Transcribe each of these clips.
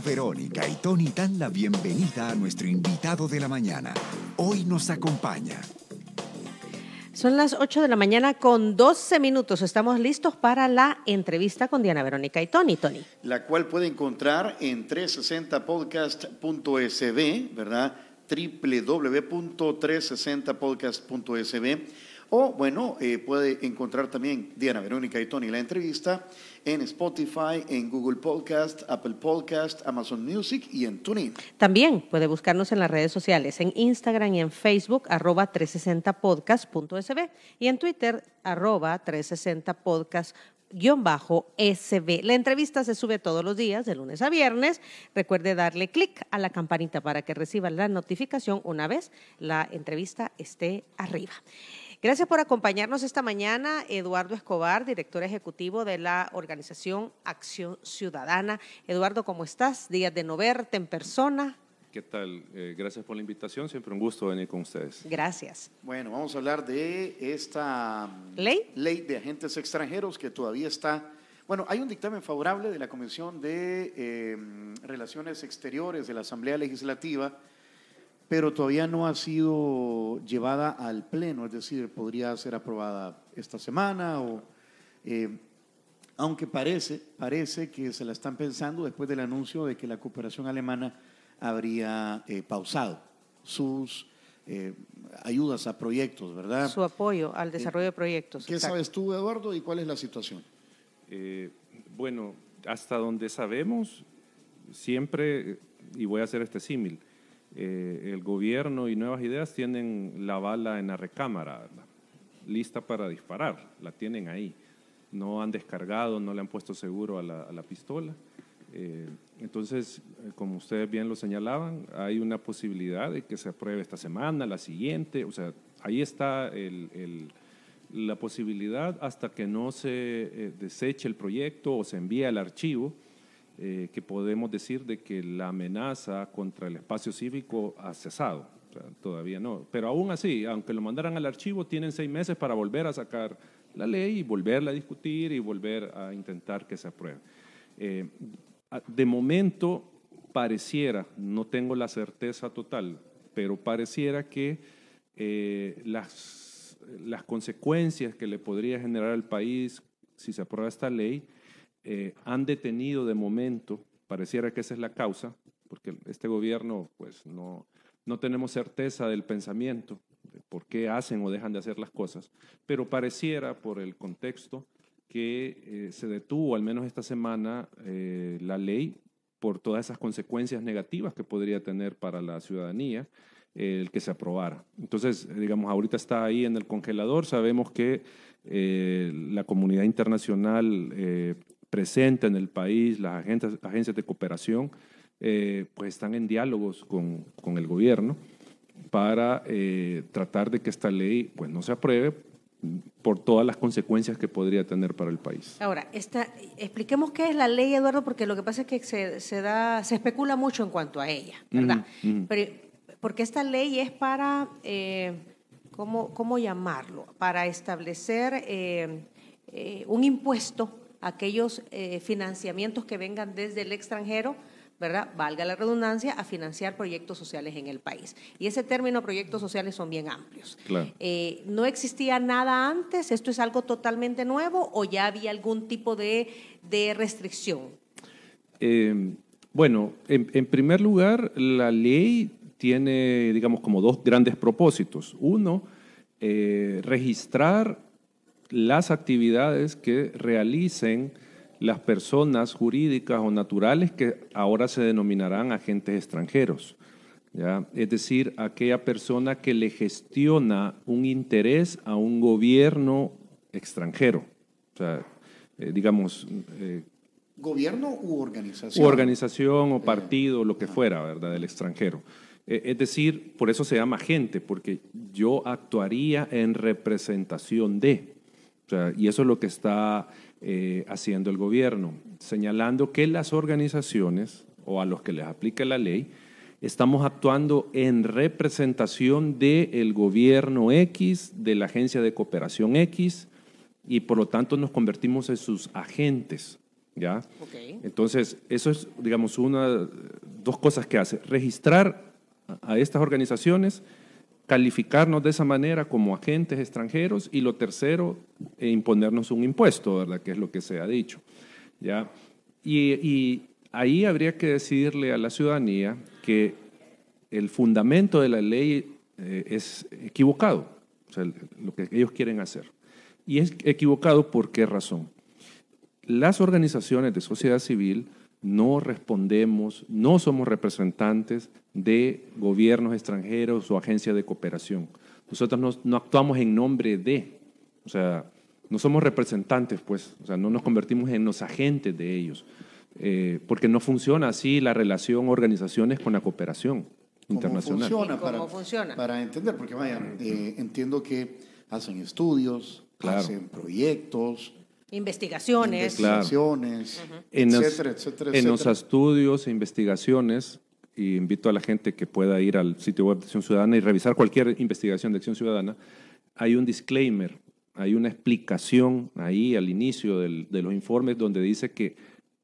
Verónica y Tony dan la bienvenida a nuestro invitado de la mañana. Hoy nos acompaña. Son las 8 de la mañana con 12 minutos. Estamos listos para la entrevista con Diana Verónica y Tony. Tony. La cual puede encontrar en 360podcast.sb, ¿verdad? www.360podcast.sb. O bueno, eh, puede encontrar también Diana Verónica y Tony la entrevista en Spotify, en Google Podcast, Apple Podcast, Amazon Music y en TuneIn. También puede buscarnos en las redes sociales, en Instagram y en Facebook, arroba 360podcast.sb y en Twitter, arroba 360podcast SB. La entrevista se sube todos los días, de lunes a viernes. Recuerde darle clic a la campanita para que reciba la notificación una vez la entrevista esté arriba. Gracias por acompañarnos esta mañana, Eduardo Escobar, director ejecutivo de la organización Acción Ciudadana. Eduardo, ¿cómo estás? Días de no verte en persona. ¿Qué tal? Eh, gracias por la invitación, siempre un gusto venir con ustedes. Gracias. Bueno, vamos a hablar de esta ley, de agentes extranjeros que todavía está... Bueno, hay un dictamen favorable de la Comisión de eh, Relaciones Exteriores de la Asamblea Legislativa pero todavía no ha sido llevada al pleno, es decir, podría ser aprobada esta semana o... Eh, aunque parece, parece que se la están pensando después del anuncio de que la cooperación alemana habría eh, pausado sus eh, ayudas a proyectos, ¿verdad? Su apoyo al desarrollo de proyectos. ¿Qué sabes tú, Eduardo, y cuál es la situación? bueno, hasta donde sabemos, siempre, y voy a hacer este símil, eh, el gobierno y nuevas ideas tienen la bala en la recámara, lista para disparar, la tienen ahí. No han descargado, no le han puesto seguro a la, pistola. Eh, entonces, eh, como ustedes bien lo señalaban, hay una posibilidad de que se apruebe esta semana, la siguiente, o sea, ahí está la posibilidad hasta que no se deseche el proyecto o se envíe el archivo eh, que podemos decir de que la amenaza contra el espacio cívico ha cesado. todavía no. Pero aún así, aunque lo mandaran al archivo, tienen seis meses para volver a sacar la ley y volverla a discutir y volver a intentar que se apruebe. Eh, de momento, pareciera, no tengo la certeza total, pero pareciera que eh, las consecuencias que le podría generar al país si se aprueba esta ley eh, han detenido de momento, pareciera que esa es la causa, porque este gobierno, pues no, no tenemos certeza del pensamiento, de por qué hacen o dejan de hacer las cosas, pero pareciera por el contexto que eh, se detuvo, al menos esta semana, eh, la ley por todas esas consecuencias negativas que podría tener para la ciudadanía el que se aprobara. Entonces, digamos, ahorita está ahí en el congelador, sabemos que la comunidad internacional eh, presente en el país, las agencias, de cooperación, eh, pues están en diálogos con, el gobierno para eh, tratar de que esta ley pues, no se apruebe por todas las consecuencias que podría tener para el país. Ahora, esta, expliquemos qué es la ley, Eduardo, porque lo que pasa es que se, da, se especula mucho en cuanto a ella, ¿verdad? porque esta ley es para, eh, ¿cómo, llamarlo? Para establecer eh, un impuesto aquellos eh, financiamientos que vengan desde el extranjero, ¿verdad? Valga la redundancia, a financiar proyectos sociales en el país. Y ese término proyectos sociales son bien amplios. Eh, ¿No existía nada antes? ¿Esto es algo totalmente nuevo o ya había algún tipo de, restricción? Eh, bueno, en, primer lugar, la ley tiene, digamos, como dos grandes propósitos. Uno, registrar las actividades que realicen las personas jurídicas o naturales que ahora se denominarán agentes extranjeros. ¿ya? Es decir, aquella persona que le gestiona un interés a un gobierno extranjero. O sea, eh, digamos... Eh, ¿Gobierno u organización? U organización o eh, partido, lo que fuera, ¿verdad? Del extranjero. E, es decir, por eso se llama agente, porque yo actuaría en representación de y eso es lo que está eh, haciendo el gobierno, señalando que las organizaciones o a los que les aplica la ley, estamos actuando en representación del gobierno X, de la agencia de cooperación X, y por lo tanto nos convertimos en sus agentes. ¿ya? Entonces, eso es, digamos, una, dos cosas que hace, registrar a estas organizaciones calificarnos de esa manera como agentes extranjeros y lo tercero, eh, imponernos un impuesto, ¿verdad? Que es lo que se ha dicho. ¿ya? Y, ahí habría que decirle a la ciudadanía que el fundamento de la ley eh, es equivocado, lo que ellos quieren hacer. Y es equivocado por qué razón. Las organizaciones de sociedad civil no respondemos, no somos representantes de gobiernos extranjeros o agencias de cooperación. Nosotros no, actuamos en nombre de, o sea, no somos representantes, pues, o sea, no nos convertimos en los agentes de ellos, eh, porque no funciona así la relación organizaciones con la cooperación internacional. ¿Cómo funciona? Para, funciona? para entender, porque vaya, eh, entiendo que hacen estudios, hacen proyectos, Investigaciones. en los, estudios e investigaciones, y invito a la gente que pueda ir al sitio web de Acción Ciudadana y revisar cualquier investigación de Acción Ciudadana, hay un disclaimer, hay una explicación ahí al inicio de los informes donde dice que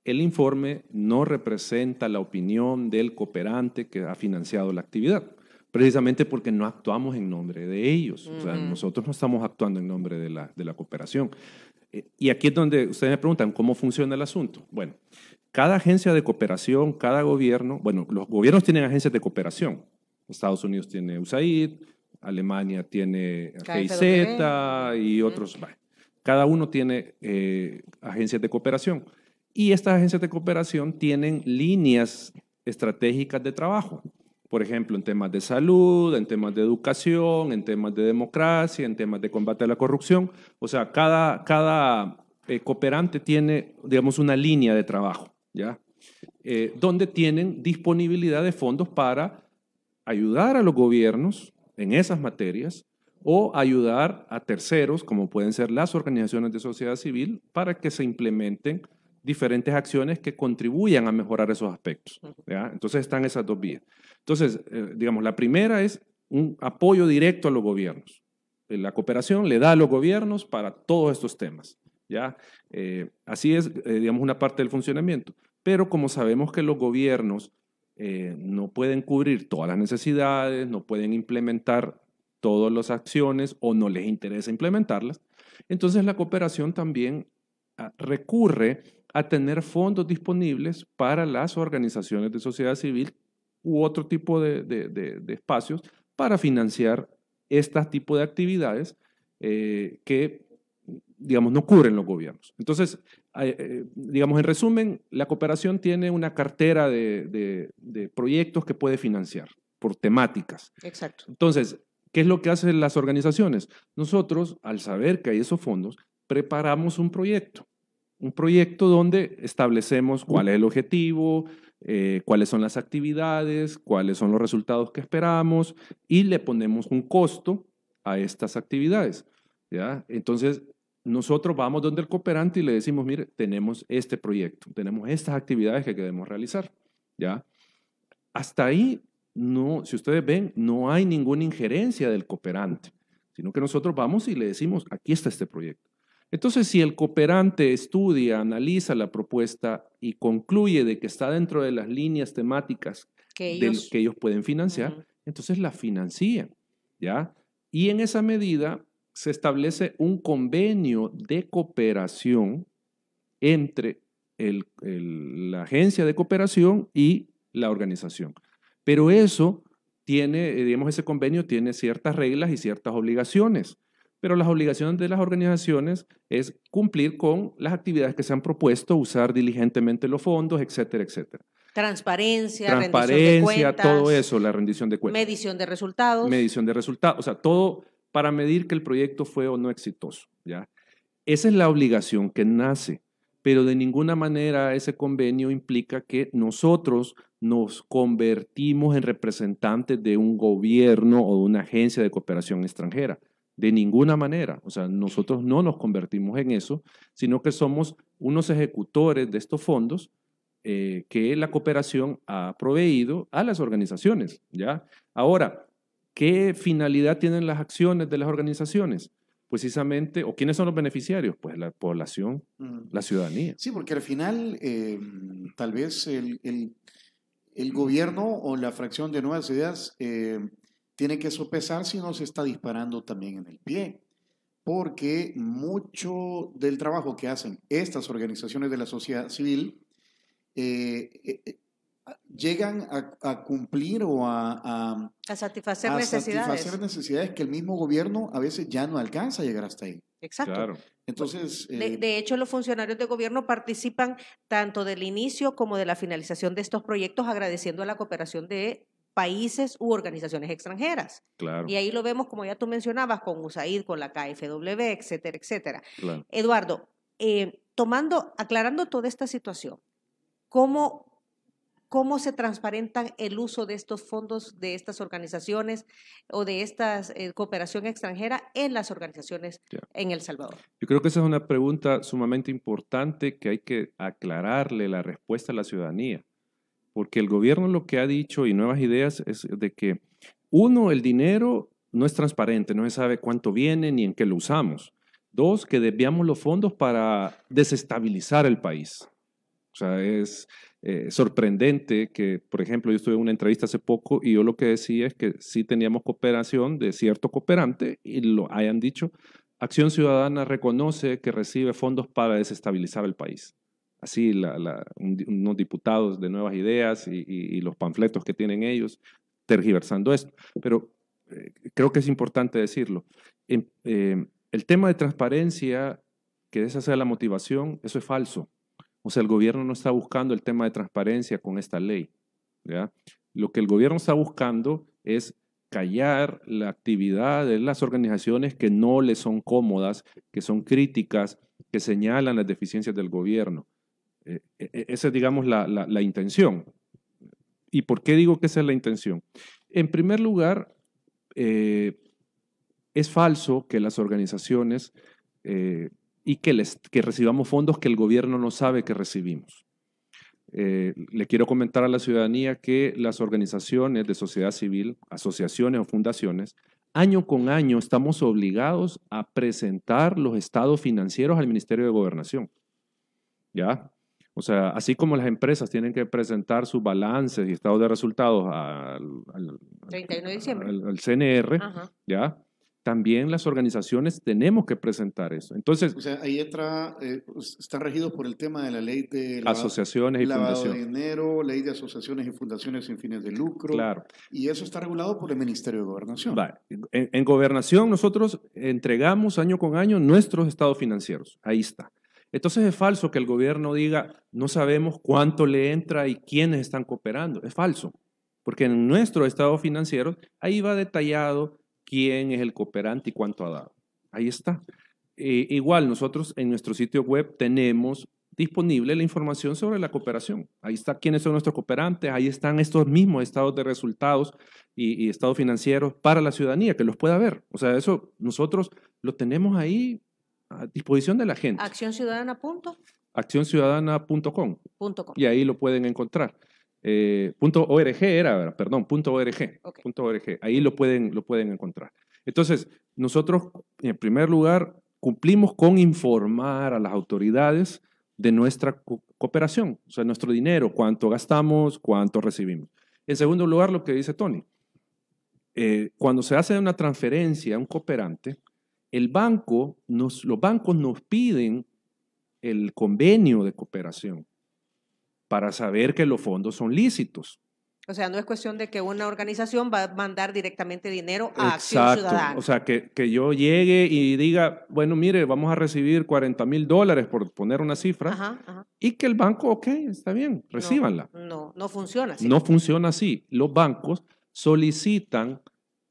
el informe no representa la opinión del cooperante que ha financiado la actividad, precisamente porque no actuamos en nombre de ellos. O sea, nosotros no estamos actuando en nombre la, de la cooperación. Eh, y aquí es donde ustedes me preguntan cómo funciona el asunto. Bueno, cada agencia de cooperación, cada gobierno, bueno, los gobiernos tienen agencias de cooperación. Estados Unidos tiene USAID, Alemania tiene GIZ y otros. cada uno tiene eh, agencias de cooperación. Y estas agencias de cooperación tienen líneas estratégicas de trabajo por ejemplo, en temas de salud, en temas de educación, en temas de democracia, en temas de combate a la corrupción. O sea, cada, cada eh, cooperante tiene, digamos, una línea de trabajo, ¿ya? Eh, donde tienen disponibilidad de fondos para ayudar a los gobiernos en esas materias o ayudar a terceros, como pueden ser las organizaciones de sociedad civil, para que se implementen diferentes acciones que contribuyan a mejorar esos aspectos. ¿ya? Entonces están esas dos vías. Entonces, eh, digamos, la primera es un apoyo directo a los gobiernos. Eh, la cooperación le da a los gobiernos para todos estos temas. ¿ya? Eh, así es, digamos, una parte del funcionamiento. Pero como sabemos que los gobiernos no pueden cubrir todas las necesidades, no pueden implementar todas las acciones o no les interesa implementarlas, entonces la cooperación también ah, recurre a tener fondos disponibles para las organizaciones de sociedad civil u otro tipo de, espacios para financiar este tipo de actividades eh, que, digamos, no cubren los gobiernos. Entonces, eh, digamos, en resumen, la cooperación tiene una cartera de, proyectos que puede financiar por temáticas. Exacto. Entonces, ¿qué es lo que hacen las organizaciones? Nosotros, al saber que hay esos fondos, preparamos un proyecto. Un proyecto donde establecemos cuál es el objetivo, eh, cuáles son las actividades, cuáles son los resultados que esperamos y le ponemos un costo a estas actividades. ¿ya? Entonces, nosotros vamos donde el cooperante y le decimos, mire, tenemos este proyecto, tenemos estas actividades que queremos realizar. ¿ya? Hasta ahí, no, si ustedes ven, no hay ninguna injerencia del cooperante, sino que nosotros vamos y le decimos, aquí está este proyecto. Entonces, si el cooperante estudia, analiza la propuesta y concluye de que está dentro de las líneas temáticas que ellos, que ellos pueden financiar, entonces la financian, ¿ya? Y en esa medida se establece un convenio de cooperación entre la agencia de cooperación y la organización. Pero eso tiene, digamos, ese convenio tiene ciertas reglas y ciertas obligaciones pero las obligaciones de las organizaciones es cumplir con las actividades que se han propuesto, usar diligentemente los fondos, etcétera, etcétera. Transparencia, rendición de cuentas, todo eso, la rendición de cuentas. Medición de resultados. Medición de resultados, o sea, todo para medir que el proyecto fue o no exitoso. ¿ya? Esa es la obligación que nace, pero de ninguna manera ese convenio implica que nosotros nos convertimos en representantes de un gobierno o de una agencia de cooperación extranjera de ninguna manera. O sea, nosotros no nos convertimos en eso, sino que somos unos ejecutores de estos fondos eh, que la cooperación ha proveído a las organizaciones. ¿ya? Ahora, ¿qué finalidad tienen las acciones de las organizaciones? Precisamente, ¿o quiénes son los beneficiarios? Pues la población, mm. la ciudadanía. Sí, porque al final, eh, tal vez el, gobierno o la fracción de nuevas ideas... Eh, tiene que sopesar si no se está disparando también en el pie, porque mucho del trabajo que hacen estas organizaciones de la sociedad civil eh, eh, eh, llegan a, cumplir o a, satisfacer, necesidades. que el mismo gobierno a veces ya no alcanza a llegar hasta ahí. Exacto. Entonces, de, de, hecho, los funcionarios de gobierno participan tanto del inicio como de la finalización de estos proyectos, agradeciendo a la cooperación de países u organizaciones extranjeras. Claro. Y ahí lo vemos, como ya tú mencionabas, con USAID, con la KFW, etcétera, etcétera. Eduardo, eh, tomando, aclarando toda esta situación, ¿cómo, ¿cómo se transparenta el uso de estos fondos de estas organizaciones o de esta eh, cooperación extranjera en las organizaciones en El Salvador? Yo creo que esa es una pregunta sumamente importante que hay que aclararle la respuesta a la ciudadanía porque el gobierno lo que ha dicho y nuevas ideas es de que, uno, el dinero no es transparente, no se sabe cuánto viene ni en qué lo usamos. Dos, que desviamos los fondos para desestabilizar el país. O sea, es eh, sorprendente que, por ejemplo, yo estuve en una entrevista hace poco y yo lo que decía es que sí teníamos cooperación de cierto cooperante y lo hayan dicho. Acción Ciudadana reconoce que recibe fondos para desestabilizar el país así unos diputados de nuevas ideas y, los panfletos que tienen ellos tergiversando esto. Pero eh, creo que es importante decirlo. Em, em, el tema de transparencia, que esa sea la motivación, eso es falso. O sea, el gobierno no está buscando el tema de transparencia con esta ley. Lo que el gobierno está buscando es callar la actividad de las organizaciones que no le son cómodas, que son críticas, que señalan las deficiencias del gobierno. Eh, e, e, esa es, digamos, la, intención. ¿Y por qué digo que esa es la intención? En primer lugar, eh, es falso que las organizaciones eh, y que, les, recibamos fondos que el gobierno no sabe que recibimos. le quiero comentar a la ciudadanía que las organizaciones de sociedad civil, asociaciones o fundaciones, año con año estamos obligados a presentar los estados financieros al Ministerio de Gobernación. ¿Ya? O sea, así como las empresas tienen que presentar sus balances y estados de resultados al, CNR, ¿ya? También las organizaciones tenemos que presentar eso. Entonces, o sea, ahí eh, pues, está regido por el tema de la ley de asociaciones y fundaciones. de dinero, ley de asociaciones y fundaciones sin fines de lucro. Claro. Y eso está regulado por el Ministerio de Gobernación. en Gobernación nosotros entregamos año con año nuestros estados financieros. Ahí está. Entonces es falso que el gobierno diga, no sabemos cuánto le entra y quiénes están cooperando. Es falso, porque en nuestro estado financiero ahí va detallado quién es el cooperante y cuánto ha dado. Ahí está. Eh, igual nosotros en nuestro sitio web tenemos disponible la información sobre la cooperación. Ahí está quiénes son nuestros cooperantes, ahí están estos mismos estados de resultados y, y estados financieros para la ciudadanía, que los pueda ver. O sea, eso nosotros lo tenemos ahí a disposición de la gente. Acción Ciudadana. Punto? Accionciudadana.com. Y ahí lo pueden encontrar. Eh, punto .org era, perdón, punto .org. Punto .org. Ahí lo pueden, lo pueden encontrar. Entonces, nosotros, en primer lugar, cumplimos con informar a las autoridades de nuestra cooperación, o sea, nuestro dinero, cuánto gastamos, cuánto recibimos. En segundo lugar, lo que dice Tony, eh, cuando se hace una transferencia a un cooperante, el banco, los bancos nos piden el convenio de cooperación para saber que los fondos son lícitos. O sea, no es cuestión de que una organización va a mandar directamente dinero a Exacto. Acción O sea, que, yo llegue y diga, bueno, mire, vamos a recibir 40 mil dólares, por poner una cifra, y que el banco, ok, está bien, recíbanla. no, no funciona así. No funciona así. Los bancos solicitan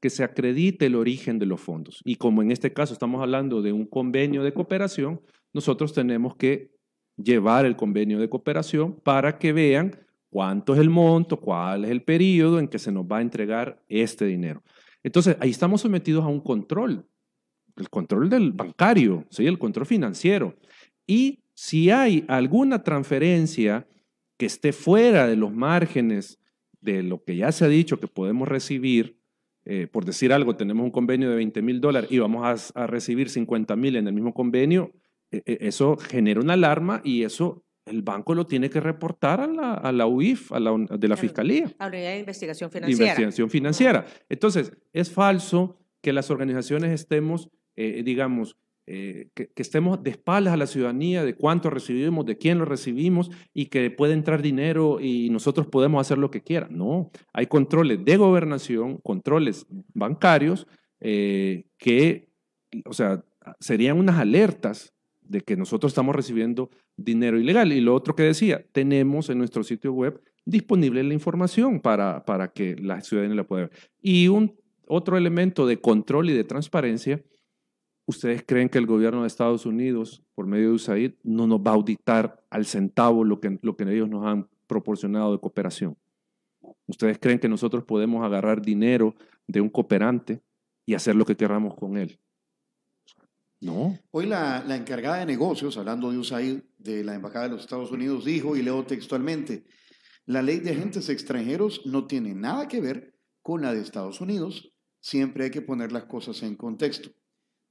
que se acredite el origen de los fondos. Y como en este caso estamos hablando de un convenio de cooperación, nosotros tenemos que llevar el convenio de cooperación para que vean cuánto es el monto, cuál es el periodo en que se nos va a entregar este dinero. Entonces, ahí estamos sometidos a un control, el control del bancario, ¿sí? el control financiero. Y si hay alguna transferencia que esté fuera de los márgenes de lo que ya se ha dicho que podemos recibir, eh, por decir algo, tenemos un convenio de 20 mil dólares y vamos a, recibir 50 mil en el mismo convenio, e, e, eso genera una alarma y eso el banco lo tiene que reportar a la, UIF, a la, de la Fiscalía. A la Unidad de Investigación Financiera. Investigación Financiera. Entonces, es falso que las organizaciones estemos, eh, digamos, eh, que, estemos de espaldas a la ciudadanía, de cuánto recibimos, de quién lo recibimos y que puede entrar dinero y nosotros podemos hacer lo que quieran. No, hay controles de gobernación, controles bancarios eh, que, o sea, serían unas alertas de que nosotros estamos recibiendo dinero ilegal. Y lo otro que decía, tenemos en nuestro sitio web disponible la información para, para que la ciudadanía la pueda ver. Y un otro elemento de control y de transparencia ¿Ustedes creen que el gobierno de Estados Unidos, por medio de USAID, no nos va a auditar al centavo lo que, lo que ellos nos han proporcionado de cooperación? ¿Ustedes creen que nosotros podemos agarrar dinero de un cooperante y hacer lo que queramos con él? No. Hoy la, la encargada de negocios, hablando de USAID, de la Embajada de los Estados Unidos, dijo, y leo textualmente, la ley de agentes extranjeros no tiene nada que ver con la de Estados Unidos, siempre hay que poner las cosas en contexto.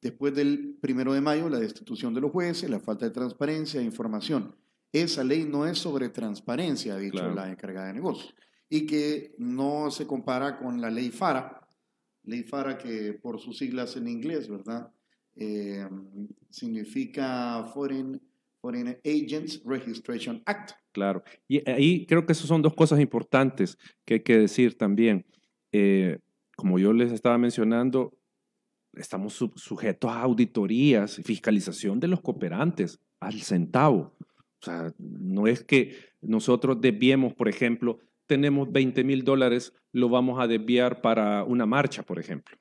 Después del primero de mayo, la destitución de los jueces, la falta de transparencia e información. Esa ley no es sobre transparencia, ha dicho la encargada de negocios, y que no se compara con la ley FARA, ley FARA que por sus siglas en inglés, ¿verdad? Eh, significa Foreign, Agents Registration Act. Claro, y ahí creo que esas son dos cosas importantes que hay que decir también. Eh, como yo les estaba mencionando, estamos sujetos a auditorías y fiscalización de los cooperantes al centavo. O sea, no es que nosotros desviemos, por ejemplo, tenemos 20 mil dólares, lo vamos a desviar para una marcha, por ejemplo.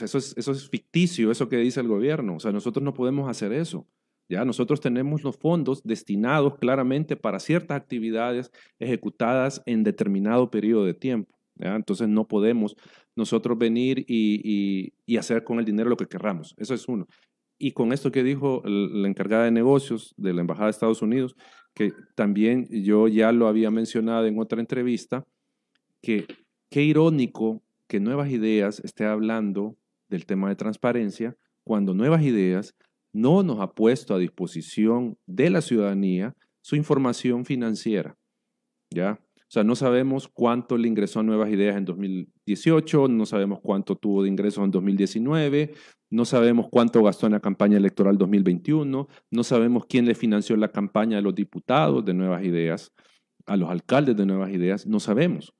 eso, es, eso es ficticio, eso que dice el gobierno. O sea, nosotros no podemos hacer eso. Ya nosotros tenemos los fondos destinados claramente para ciertas actividades ejecutadas en determinado periodo de tiempo. Entonces no podemos nosotros venir y, y, y hacer con el dinero lo que querramos. Eso es uno. Y con esto que dijo la encargada de negocios de la Embajada de Estados Unidos, que también yo ya lo había mencionado en otra entrevista, que qué irónico que Nuevas Ideas esté hablando del tema de transparencia cuando Nuevas Ideas no nos ha puesto a disposición de la ciudadanía su información financiera. ¿Ya? O sea, no sabemos cuánto le ingresó a Nuevas Ideas en 2018, no sabemos cuánto tuvo de ingresos en 2019, no sabemos cuánto gastó en la campaña electoral 2021, no sabemos quién le financió la campaña de los diputados de Nuevas Ideas, a los alcaldes de Nuevas Ideas, no sabemos.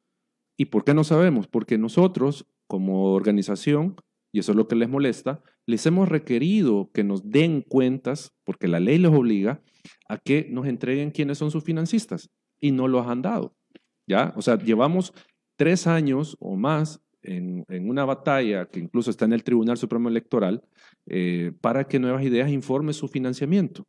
¿Y por qué no sabemos? Porque nosotros, como organización, y eso es lo que les molesta, les hemos requerido que nos den cuentas, porque la ley les obliga, a que nos entreguen quiénes son sus financistas, y no los han dado. ¿ya? O sea, llevamos tres años o más en, una batalla que incluso está en el Tribunal Supremo Electoral eh, para que Nuevas Ideas informe su financiamiento,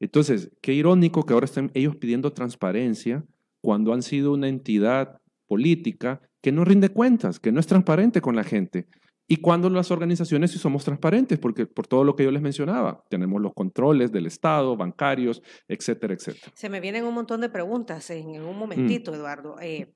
Entonces, qué irónico que ahora estén ellos pidiendo transparencia cuando han sido una entidad política que no rinde cuentas, que no es transparente con la gente, y cuando las organizaciones, si somos transparentes, porque por todo lo que yo les mencionaba, tenemos los controles del Estado, bancarios, etcétera, etcétera. Se me vienen un montón de preguntas en un mm. momentito, Eduardo. Eh,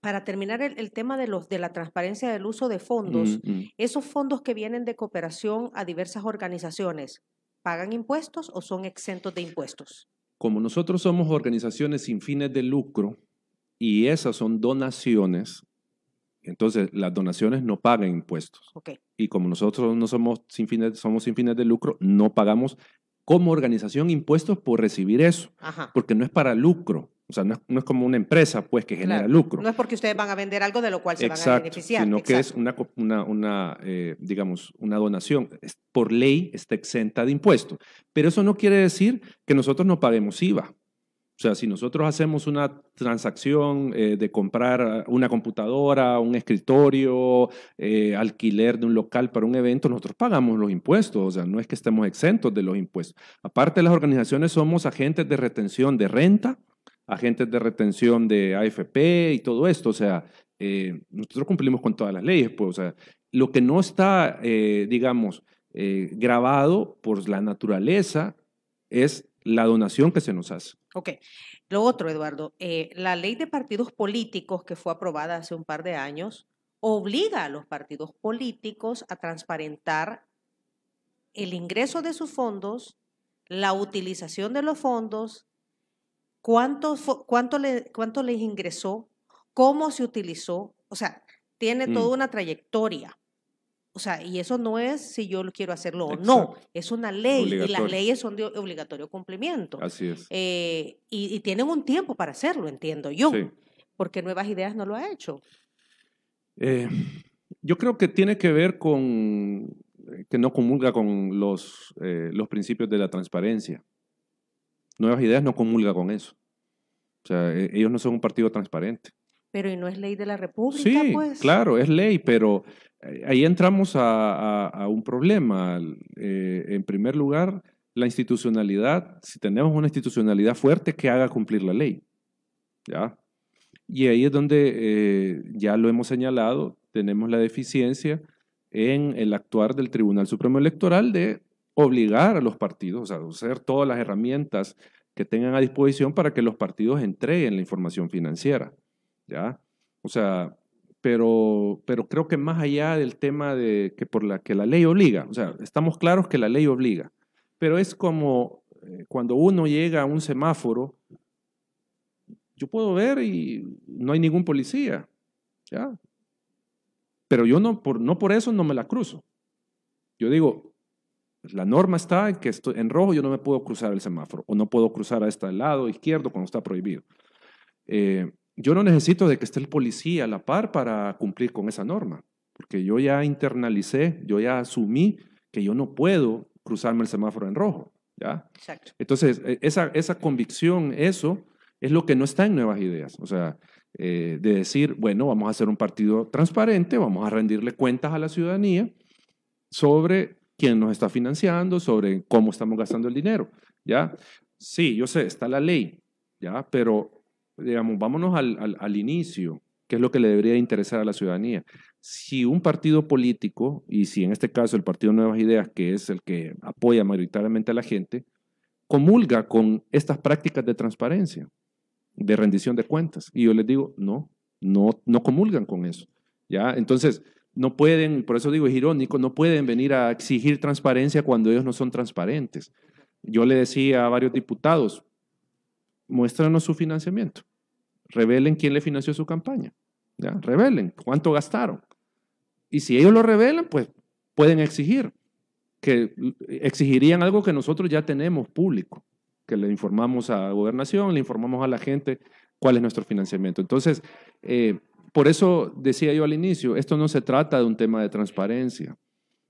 para terminar el, tema de, los, de la transparencia del uso de fondos, mm, mm. esos fondos que vienen de cooperación a diversas organizaciones, ¿pagan impuestos o son exentos de impuestos? Como nosotros somos organizaciones sin fines de lucro y esas son donaciones, entonces, las donaciones no pagan impuestos. Y como nosotros no somos sin fines, somos sin fines de lucro, no pagamos como organización impuestos por recibir eso, porque no es para lucro. O sea, no es, como una empresa pues que genera lucro. No es porque ustedes van a vender algo de lo cual se van a beneficiar. Sino que es una, eh, digamos, una donación. Por ley está exenta de impuestos. Pero eso no quiere decir que nosotros no paguemos IVA. O sea, si nosotros hacemos una transacción eh, de comprar una computadora, un escritorio, eh, alquiler de un local para un evento, nosotros pagamos los impuestos, o sea, no es que estemos exentos de los impuestos. Aparte, las organizaciones somos agentes de retención de renta, agentes de retención de AFP y todo esto, o sea, eh, nosotros cumplimos con todas las leyes, pues, o sea, lo que no está, digamos, grabado por la naturaleza es la donación que se nos hace. Ok. Lo otro, Eduardo, eh, la ley de partidos políticos que fue aprobada hace un par de años obliga a los partidos políticos a transparentar el ingreso de sus fondos, la utilización de los fondos, cuánto, cuánto, le, cuánto les ingresó, cómo se utilizó, o sea, tiene toda mm. una trayectoria. O sea, y eso no es si yo quiero hacerlo o no, es una ley y las leyes son de obligatorio cumplimiento. Así es. Eh, y, tienen un tiempo para hacerlo, entiendo yo, porque Nuevas Ideas no lo ha hecho. Eh, yo creo que tiene que ver con que no comulga con los, eh, los principios de la transparencia. Nuevas Ideas no comulga con eso. O sea, e, ellos no son un partido transparente. Pero y no es ley de la República, sí, pues? Claro, es ley, pero ahí entramos a, un problema. Eh, en primer lugar, la institucionalidad, si tenemos una institucionalidad fuerte que haga cumplir la ley. ¿ya? Y ahí es donde, eh, ya lo hemos señalado, tenemos la deficiencia en el actuar del Tribunal Supremo Electoral de obligar a los partidos a usar todas las herramientas que tengan a disposición para que los partidos entreguen la información financiera. ¿ya? O sea, pero, pero creo que más allá del tema de que por la que la ley obliga, o sea, estamos claros que la ley obliga, pero es como eh, cuando uno llega a un semáforo, yo puedo ver y no hay ningún policía, ¿ya? Pero yo no por, no por eso no me la cruzo. Yo digo, la norma está en que estoy, en rojo yo no me puedo cruzar el semáforo o no puedo cruzar a este lado izquierdo cuando está prohibido. Eh, yo no necesito de que esté el policía a la par para cumplir con esa norma, porque yo ya internalicé, yo ya asumí que yo no puedo cruzarme el semáforo en rojo. ¿ya? Exacto. Entonces, e, esa, esa convicción, eso, es lo que no está en nuevas ideas. O sea, eh, de decir, bueno, vamos a hacer un partido transparente, vamos a rendirle cuentas a la ciudadanía sobre quién nos está financiando, sobre cómo estamos gastando el dinero. ¿ya? Sí, yo sé, está la ley, ¿ya? pero digamos, vámonos al, inicio, qué es lo que le debería interesar a la ciudadanía. Si un partido político, y si en este caso el Partido Nuevas Ideas, que es el que apoya mayoritariamente a la gente, comulga con estas prácticas de transparencia, de rendición de cuentas. Y yo les digo, no, no, no comulgan con eso. ¿ya? Entonces, no pueden, por eso digo, es irónico, no pueden venir a exigir transparencia cuando ellos no son transparentes. Yo le decía a varios diputados, muéstranos su financiamiento. Revelen quién le financió su campaña. ¿ya? Revelen cuánto gastaron. Y si ellos lo revelan, pues pueden exigir, que exigirían algo que nosotros ya tenemos público, que le informamos a la gobernación, le informamos a la gente cuál es nuestro financiamiento. Entonces, eh, por eso decía yo al inicio, esto no se trata de un tema de transparencia,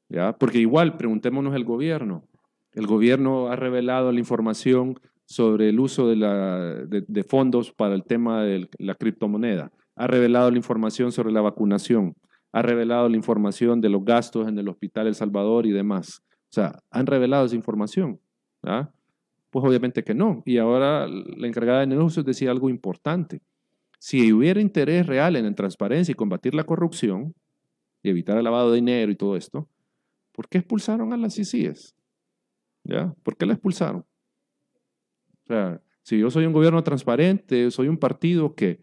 ¿ya? porque igual preguntémonos el gobierno. El gobierno ha revelado la información sobre el uso de, fondos para el tema de la criptomoneda. Ha revelado la información sobre la vacunación. Ha revelado la información de los gastos en el Hospital El Salvador y demás. O sea, han revelado esa información. ¿ah? Pues obviamente que no. Y ahora la encargada de negocios decía algo importante. Si hubiera interés real en la transparencia y combatir la corrupción y evitar el lavado de dinero y todo esto, ¿por qué expulsaron a las ICIES? ¿Ya? ¿Por qué la expulsaron? O sea, si yo soy un gobierno transparente, soy un partido que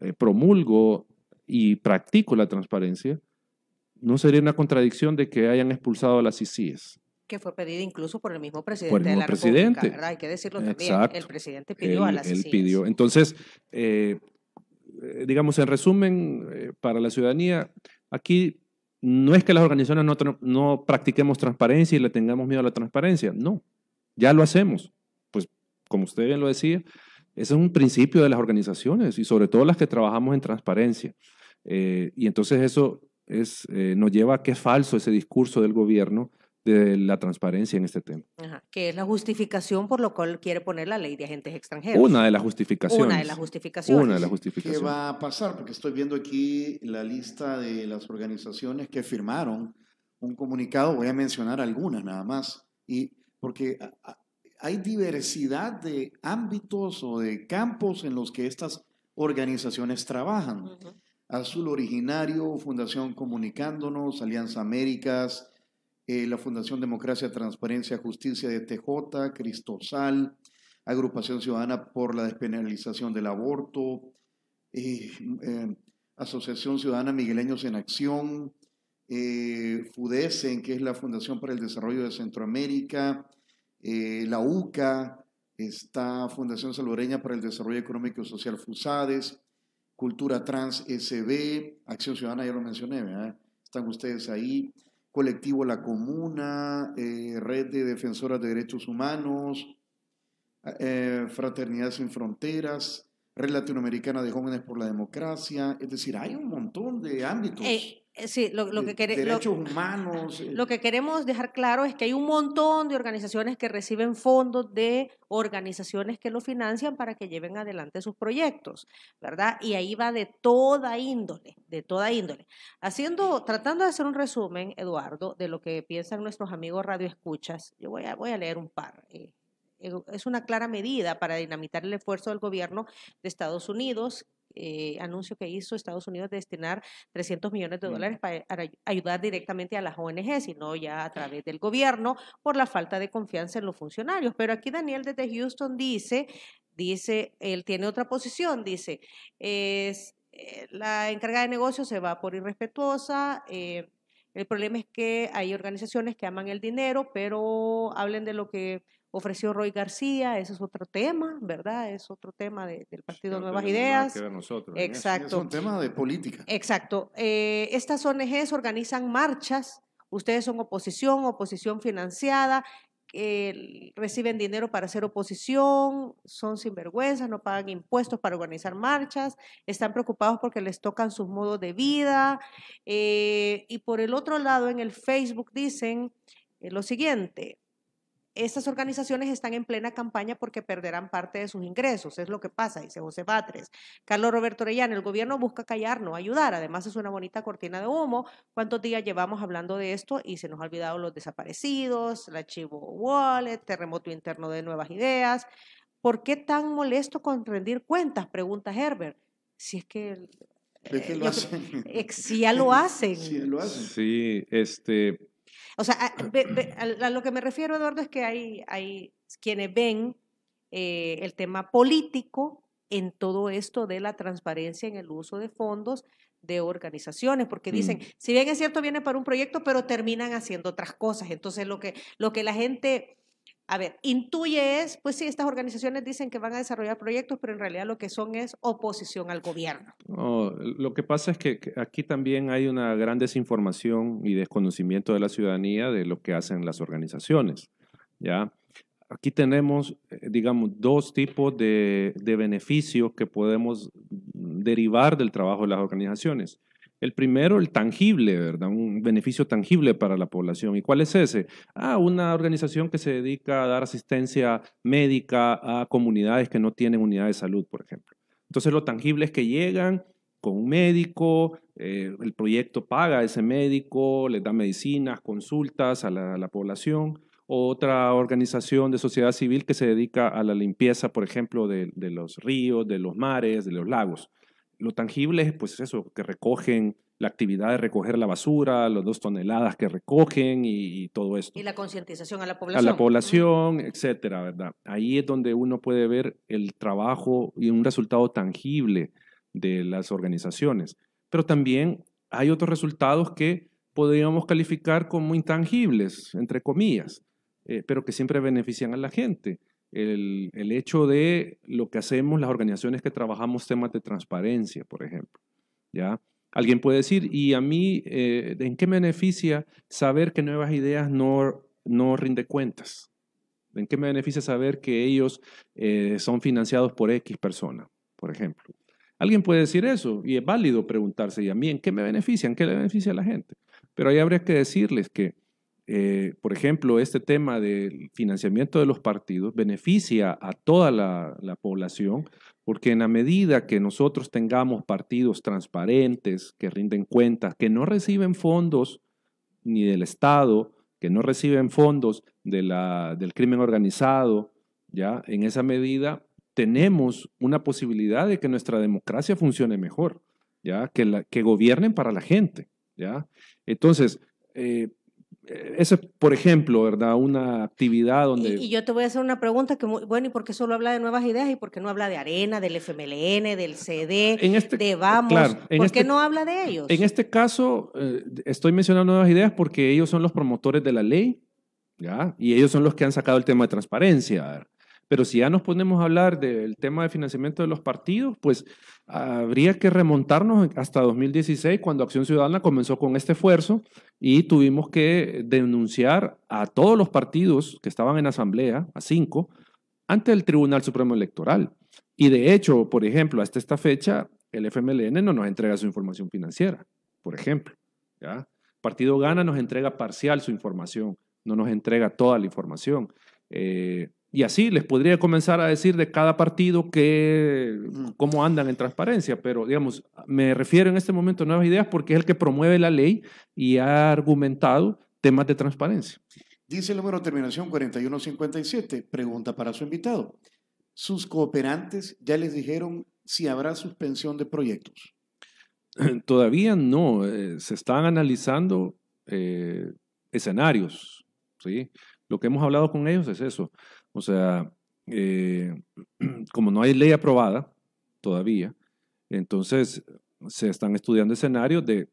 eh, promulgo y practico la transparencia, no sería una contradicción de que hayan expulsado a las ICIES. Que fue pedido incluso por el mismo presidente por el mismo de la República, ¿verdad? Hay que decirlo también. El presidente pidió a las él pidió. Entonces, eh, eh, digamos, en resumen, para la ciudadanía, aquí no es que las organizaciones no practiquemos transparencia y le tengamos miedo a la transparencia, no, ya lo hacemos como usted bien lo decía, ese es un principio de las organizaciones y sobre todo las que trabajamos en transparencia. Eh, y entonces eso es, eh, nos lleva a que es falso ese discurso del gobierno de la transparencia en este tema. que es la justificación por lo cual quiere poner la ley de agentes extranjeros. Una de las justificaciones. Una de las justificaciones. Una de las justificaciones. ¿Qué va a pasar? Porque estoy viendo aquí la lista de las organizaciones que firmaron un comunicado, voy a mencionar algunas nada más, y porque hay diversidad de ámbitos o de campos en los que estas organizaciones trabajan. Azul Originario, Fundación Comunicándonos, Alianza Américas, eh, la Fundación Democracia, Transparencia, Justicia de TJ, Cristosal, Agrupación Ciudadana por la Despenalización del Aborto, eh, em, Asociación Ciudadana Migueleños en Acción, eh, FUDESEN, que es la Fundación para el Desarrollo de Centroamérica, eh, la UCA, está Fundación Salvoreña para el Desarrollo Económico y Social FUSADES, Cultura Trans SB, Acción Ciudadana, ya lo mencioné, están ustedes ahí, Colectivo La Comuna, eh, Red de Defensoras de Derechos Humanos, eh, Fraternidad Sin Fronteras, Red Latinoamericana de Jóvenes por la Democracia, es decir, hay un montón de ámbitos. Eh, sí, lo, que eh, eh. que queremos dejar claro es que hay un montón de organizaciones que reciben fondos de organizaciones que lo financian para que lleven adelante sus proyectos, ¿verdad? Y ahí va de toda índole, de toda índole. Haciendo, tratando de hacer un resumen, Eduardo, de lo que piensan nuestros amigos Radio Escuchas, yo voy a, leer un par. es una clara medida para dinamitar el esfuerzo del gobierno de Estados Unidos eh, anuncio que hizo Estados Unidos de destinar 300 millones de mm. dólares para, ayudar directamente a las ONG, sino ya a través del gobierno por la falta de confianza en los funcionarios. Pero aquí Daniel desde Houston dice, dice, él tiene otra posición, dice, es, eh, la encargada de negocios se va por irrespetuosa. Eh, el problema es que hay organizaciones que aman el dinero, pero hablen de lo que ofreció Roy García, eso es otro tema, ¿verdad? Es otro tema del Partido Nuevas Ideas. Que nosotros. Exacto. un tema de política. Exacto. Eh, estas ONGs organizan marchas, ustedes son oposición, oposición financiada, eh, reciben dinero para hacer oposición, son sinvergüenzas, no pagan impuestos para organizar marchas, están preocupados porque les tocan sus modos de vida. Eh, y por el otro lado, en el Facebook dicen lo siguiente, estas organizaciones están en plena campaña porque perderán parte de sus ingresos. Es lo que pasa, dice José Batres. Carlos Roberto Orellana, el gobierno busca callar, no ayudar. Además, es una bonita cortina de humo. ¿Cuántos días llevamos hablando de esto y se nos ha olvidado los desaparecidos, el archivo Wallet, terremoto interno de nuevas ideas? ¿Por qué tan molesto con rendir cuentas? Pregunta Herbert. Si es que. Eh, lo hacen. Eh, si ya lo hacen. Sí, lo hacen. Sí, este. O sea, ah, a, lo que me refiero, Eduardo, es que hay, hay quienes ven eh, el tema político en todo esto de la transparencia en el uso de fondos de organizaciones, porque dicen, mm. si bien es cierto, viene para un proyecto, pero terminan haciendo otras cosas. Entonces, lo que, lo que la gente a ver, intuye es, pues sí, estas organizaciones dicen que van a desarrollar proyectos, pero en realidad lo que son es oposición al gobierno. No, lo que pasa es que aquí también hay una gran desinformación y desconocimiento de la ciudadanía de lo que hacen las organizaciones, ¿ya? Aquí tenemos, eh, digamos, dos tipos de, de beneficios que podemos derivar del trabajo de las organizaciones. El primero, el tangible, ¿verdad? Un beneficio tangible para la población. ¿Y cuál es ese? Ah, una organización que se dedica a dar asistencia médica a comunidades que no tienen unidad de salud, por ejemplo. Entonces, lo tangible es que llegan con un médico, eh, el proyecto paga a ese médico, le da medicinas, consultas a la, población. Otra organización de sociedad civil que se dedica a la limpieza, por ejemplo, de los ríos, de los mares, de los lagos. Lo tangible, pues es eso, que recogen, la actividad de recoger la basura, las dos toneladas que recogen y, todo esto. Y la concientización a la población. A la población, etcétera, ¿verdad? Ahí es donde uno puede ver el trabajo y un resultado tangible de las organizaciones. Pero también hay otros resultados que podríamos calificar como intangibles, entre comillas, eh, pero que siempre benefician a la gente el, hecho de lo que hacemos las organizaciones que trabajamos temas de transparencia, por ejemplo. ¿ya? Alguien puede decir, ¿y a mí eh, en qué me beneficia saber que Nuevas Ideas no, no rinde cuentas? ¿En qué me beneficia saber que ellos eh, son financiados por X persona, por ejemplo? Alguien puede decir eso y es válido preguntarse, ¿y a mí en qué me beneficia? ¿En qué le beneficia a la gente? Pero ahí habría que decirles que eh, por ejemplo, este tema del financiamiento de los partidos beneficia a toda la, población, porque en la medida que nosotros tengamos partidos transparentes, que rinden cuentas, que no reciben fondos ni del Estado, que no reciben fondos del crimen organizado, ya en esa medida tenemos una posibilidad de que nuestra democracia funcione mejor, ya que, gobiernen para la gente, ya. Entonces, eh, eso eh, es, por ejemplo, ¿verdad? Una actividad donde... Y, yo te voy a hacer una pregunta que, muy, bueno, ¿y por qué solo habla de nuevas ideas? ¿Y por qué no habla de Arena, del FMLN, del CD, en este, de Vamos? Este no habla de ellos? En este caso, eh, estoy mencionando nuevas ideas porque ellos son los promotores de la ley, ¿ya? Y ellos son los que han sacado el tema de transparencia. Pero si ya nos ponemos a hablar del tema de financiamiento de los partidos, pues habría que remontarnos hasta 2016, cuando Acción Ciudadana comenzó con este esfuerzo y tuvimos que denunciar a todos los partidos que estaban en asamblea, a cinco, ante el Tribunal Supremo Electoral. Y de hecho, por ejemplo, hasta esta fecha, el FMLN no nos entrega su información financiera, por ejemplo. ¿ya? Partido Gana nos entrega parcial su información, no nos entrega toda la información. Eh, y así les podría comenzar a decir de cada partido que, cómo andan en transparencia, pero digamos, me refiero en este momento a Nuevas Ideas porque es el que promueve la ley y ha argumentado temas de transparencia. Dice el número de terminación 4157, pregunta para su invitado. ¿Sus cooperantes ya les dijeron si habrá suspensión de proyectos? Todavía no, eh, se están analizando eh, escenarios, ¿sí? Lo que hemos hablado con ellos es eso. O sea, eh, como no hay ley aprobada todavía, entonces se están estudiando escenarios de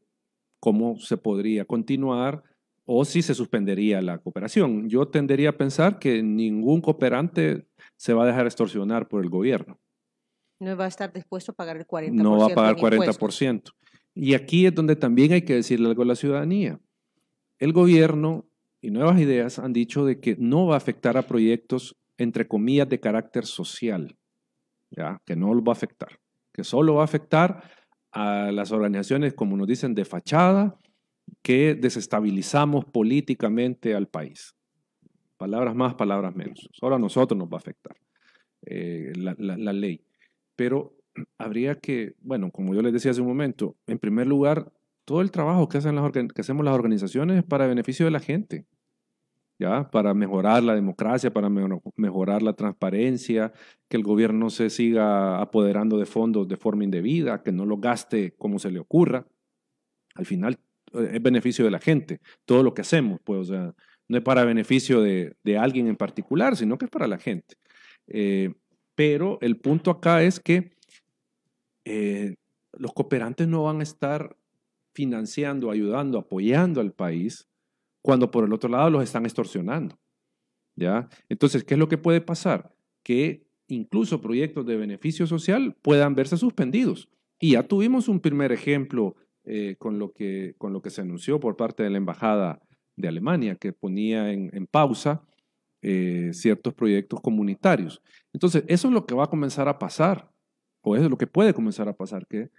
cómo se podría continuar o si se suspendería la cooperación. Yo tendería a pensar que ningún cooperante se va a dejar extorsionar por el gobierno. No va a estar dispuesto a pagar el 40%. No va a pagar el 40%. Y aquí es donde también hay que decirle algo a la ciudadanía. El gobierno y nuevas ideas han dicho de que no va a afectar a proyectos, entre comillas, de carácter social, ¿ya? que no lo va a afectar, que solo va a afectar a las organizaciones, como nos dicen, de fachada, que desestabilizamos políticamente al país. Palabras más, palabras menos. Solo a nosotros nos va a afectar eh, la, ley. Pero habría que, bueno, como yo les decía hace un momento, en primer lugar, todo el trabajo que, hacen las que hacemos las organizaciones es para beneficio de la gente para mejorar la democracia, para mejorar la transparencia, que el gobierno se siga apoderando de fondos de forma indebida, que no los gaste como se le ocurra. Al final eh, es beneficio de la gente, todo lo que hacemos, pues, no es para beneficio de, alguien en particular, sino que es para la gente. Eh, pero el punto acá es que eh, los cooperantes no van a estar financiando, ayudando, apoyando al país cuando por el otro lado los están extorsionando. ¿ya? Entonces, ¿qué es lo que puede pasar? Que incluso proyectos de beneficio social puedan verse suspendidos. Y ya tuvimos un primer ejemplo eh, con, lo que, con lo que se anunció por parte de la Embajada de Alemania, que ponía en, pausa eh, ciertos proyectos comunitarios. Entonces, eso es lo que va a comenzar a pasar, o es lo que puede comenzar a pasar, que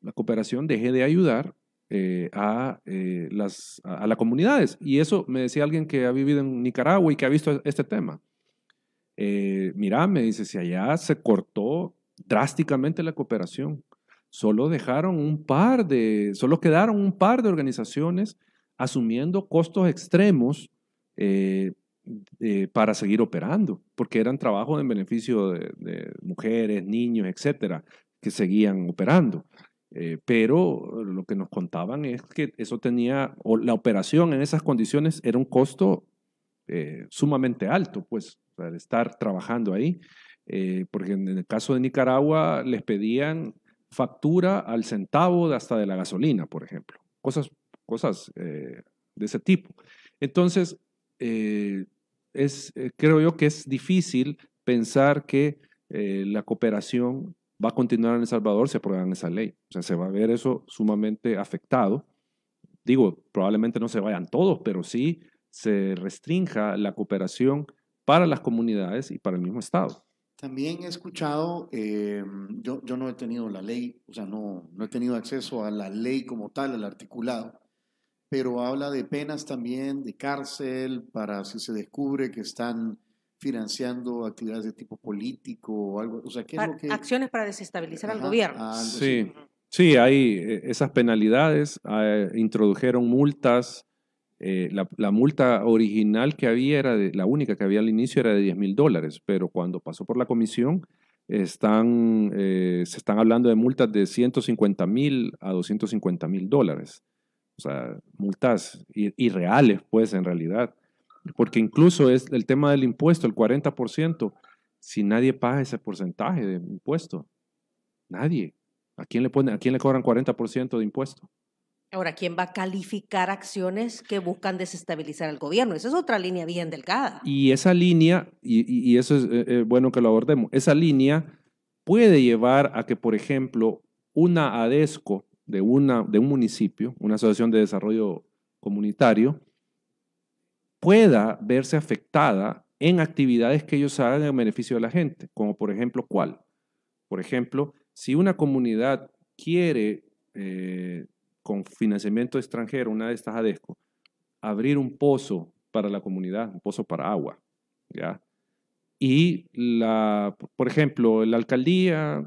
la cooperación deje de ayudar eh, a, eh, las, las comunidades. Y eso me decía alguien que ha vivido en Nicaragua y que ha visto e, este tema. Eh, mira, me dice, si allá se cortó drásticamente la cooperación, solo dejaron un par de, solo quedaron un par de organizaciones asumiendo costos extremos eh, para seguir operando, porque eran trabajos en beneficio de, de mujeres, niños, etcétera, que seguían operando. Eh, pero lo que nos contaban es que eso tenía, o la operación en esas condiciones era un costo eh, sumamente alto, pues, estar trabajando ahí. Eh, porque en el caso de Nicaragua les pedían factura al centavo de hasta de la gasolina, por ejemplo. Cosas, cosas de ese tipo. Entonces, es, creo yo que es difícil pensar que la cooperación va a continuar en El Salvador si aprueban esa ley. O sea, se va a ver eso sumamente afectado. Digo, probablemente no se vayan todos, pero sí se restrinja la cooperación para las comunidades y para el mismo Estado. También he escuchado, em, yo, no he tenido la ley, o sea, no, no he tenido acceso a la ley como tal, al articulado, pero habla de penas también, de cárcel, para si se descubre que están financiando actividades de tipo político o algo. O sea, ¿qué que... Acciones para desestabilizar al gobierno. sí, sí, hay eh, esas penalidades, eh, introdujeron multas. Eh, la, multa original que había era la única que había al inicio era de 10 mil dólares, pero cuando pasó por la comisión están, se están hablando de multas de 150 mil a 250 mil dólares. O sea, multas irreales, pues, en realidad. Porque incluso es el tema del impuesto, el 40%, si nadie paga ese porcentaje de impuesto, nadie. ¿A quién le, ponen, a quién le cobran 40% de impuesto? Ahora, ¿quién va a calificar acciones que buscan desestabilizar al gobierno? Esa es otra línea bien delgada. Y esa línea, y, eso es eh, eh, bueno que lo abordemos, esa línea puede llevar a que, por ejemplo, una ADESCO de, una, de un municipio, una asociación de desarrollo comunitario, pueda verse afectada en actividades que ellos hagan en beneficio de la gente, como por ejemplo cuál. Por ejemplo, si una comunidad quiere eh, con financiamiento extranjero, una de estas ADESCO, abrir un pozo para la comunidad, un pozo para agua, ¿ya? Y, la, por ejemplo, la alcaldía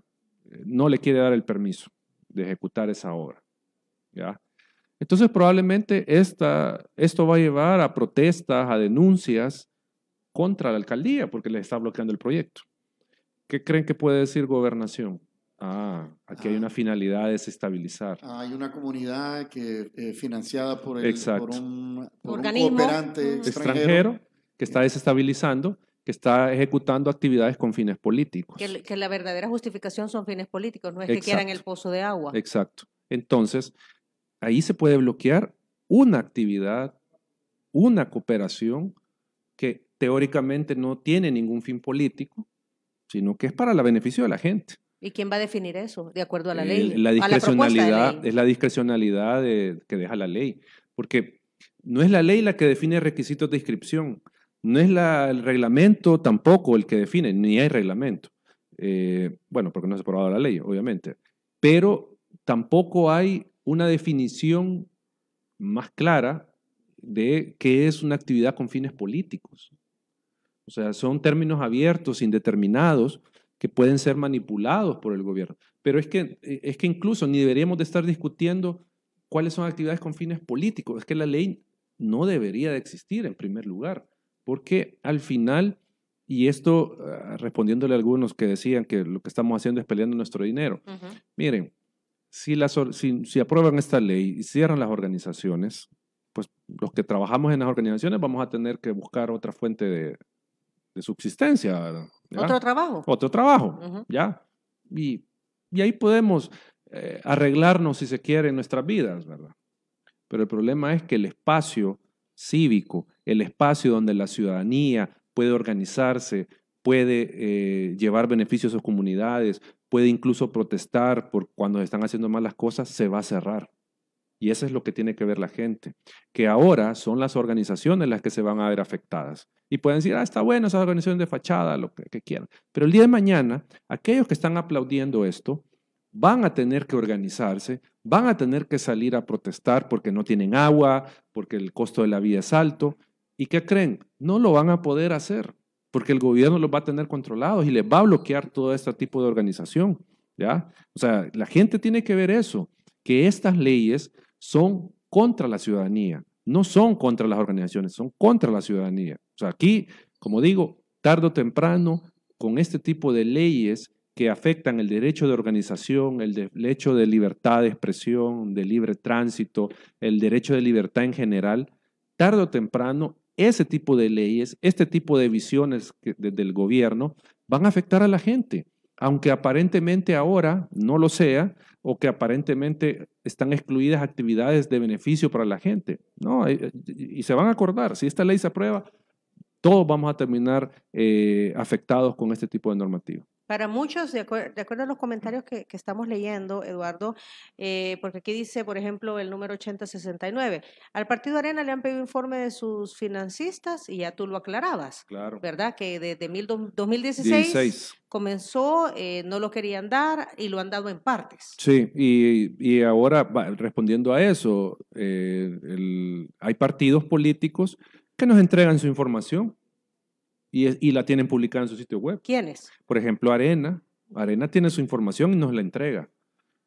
eh, no le quiere dar el permiso de ejecutar esa obra, ¿ya? Entonces probablemente esta, esto va a llevar a protestas, a denuncias contra la alcaldía porque le está bloqueando el proyecto. ¿Qué creen que puede decir gobernación? Ah, aquí hay una ah. finalidad de desestabilizar. hay una comunidad que eh, financiada por, un, Organismo. extranjero. que está eh. desestabilizando que está ejecutando actividades con fines políticos. Que, la verdadera justificación son fines políticos, no es que quieran el pozo de agua. Exacto. Entonces, Ahí se puede bloquear una actividad, una cooperación que teóricamente no tiene ningún fin político, sino que es para el beneficio de la gente. ¿Y quién va a definir eso de acuerdo a la ley? La discrecionalidad, es la discrecionalidad que deja la ley, porque no es la ley la que define requisitos de inscripción, no es el reglamento tampoco el que define, ni hay reglamento. Eh, bueno, porque no se ha aprobado la ley, obviamente, pero tampoco hay una definición más clara de qué es una actividad con fines políticos. O sea, son términos abiertos, indeterminados, que pueden ser manipulados por el gobierno. Pero es que, eh, es que incluso ni deberíamos de estar discutiendo cuáles son actividades con fines políticos. Es que la ley no debería de existir en primer lugar, porque al final, y esto ah, respondiéndole a algunos que decían que lo que estamos haciendo es peleando nuestro dinero, miren, si, si, aprueban esta ley y cierran las organizaciones, pues los que trabajamos en las organizaciones vamos a tener que buscar otra fuente de, subsistencia. Otro trabajo. Otro trabajo, ¿ya? Y, ahí podemos eh, arreglarnos, si se quiere, nuestras vidas, ¿verdad? Pero el problema es que el espacio cívico, el espacio donde la ciudadanía puede organizarse, puede eh, llevar beneficios a sus comunidades, puede incluso protestar por cuando están haciendo malas cosas, se va a cerrar. Y eso es lo que tiene que ver la gente, que ahora son las organizaciones las que se van a ver afectadas. Y pueden decir, ah, está bueno esa organización de fachada, lo que, que quieran. Pero el día de mañana, aquellos que están aplaudiendo esto, van a tener que organizarse, van a tener que salir a protestar porque no tienen agua, porque el costo de la vida es alto. ¿Y qué creen? No lo van a poder hacer porque el gobierno los va a tener controlados y les va a bloquear todo este tipo de organización. ¿ya? O sea, la gente tiene que ver eso, que estas leyes son contra la ciudadanía, no son contra las organizaciones, son contra la ciudadanía. O sea, aquí, como digo, tarde o temprano, con este tipo de leyes que afectan el derecho de organización, el derecho de libertad de expresión, de libre tránsito, el derecho de libertad en general, tarde o temprano ese tipo de leyes, este tipo de visiones del gobierno van a afectar a la gente, aunque aparentemente ahora no lo sea o que aparentemente están excluidas actividades de beneficio para la gente. No, eh, y, se van a acordar, si esta ley se aprueba, todos vamos a terminar eh, afectados con este tipo de normativa. Para muchos, de, acuerdo a los comentarios que, estamos leyendo, Eduardo, eh, porque aquí dice, por ejemplo, el número 8069, al Partido Arena le han pedido informe de sus financistas y ya tú lo aclarabas, claro. ¿verdad? Que desde 2016 comenzó, eh, no lo querían dar y lo han dado en partes. Sí, y, ahora respondiendo a eso, eh, hay partidos políticos que nos entregan su información y, la tienen publicada en su sitio web. ¿Quiénes? Por ejemplo, Arena. Arena tiene su información y nos la entrega.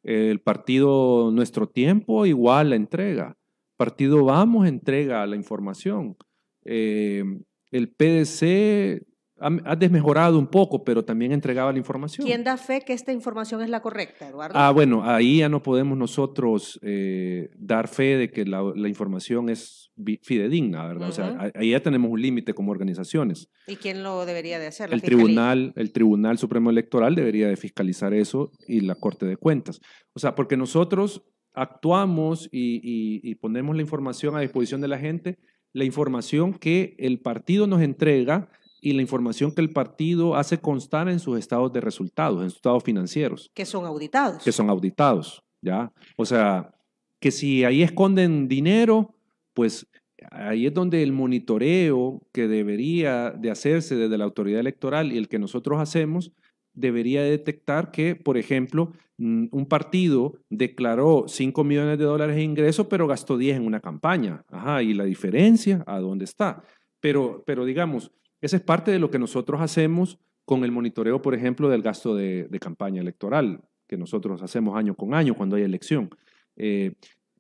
El partido Nuestro Tiempo igual la entrega. Partido Vamos entrega la información. Eh, el PDC ha, desmejorado un poco, pero también entregaba la información. ¿Quién da fe que esta información es la correcta, Eduardo? Ah, bueno, ahí ya no podemos nosotros eh, dar fe de que la, información es fidedigna, ¿verdad? O sea, ahí ya tenemos un límite como organizaciones. ¿Y quién lo debería de hacer? el tribunal, el Tribunal Supremo Electoral debería de fiscalizar eso y la Corte de Cuentas. O sea, porque nosotros actuamos y, y ponemos la información a disposición de la gente, la información que el partido nos entrega y la información que el partido hace constar en sus estados de resultados, en sus estados financieros. Que son auditados. Que son auditados, ¿ya? O sea, que si ahí esconden dinero, pues ahí es donde el monitoreo que debería de hacerse desde la autoridad electoral y el que nosotros hacemos, debería detectar que, por ejemplo, mm, un partido declaró 5 millones de dólares de ingreso, pero gastó 10 en una campaña. Ajá, y la diferencia, ¿a dónde está? Pero, pero digamos, esa es parte de lo que nosotros hacemos con el monitoreo, por ejemplo, del gasto de, campaña electoral, que nosotros hacemos año con año cuando hay elección. Eh,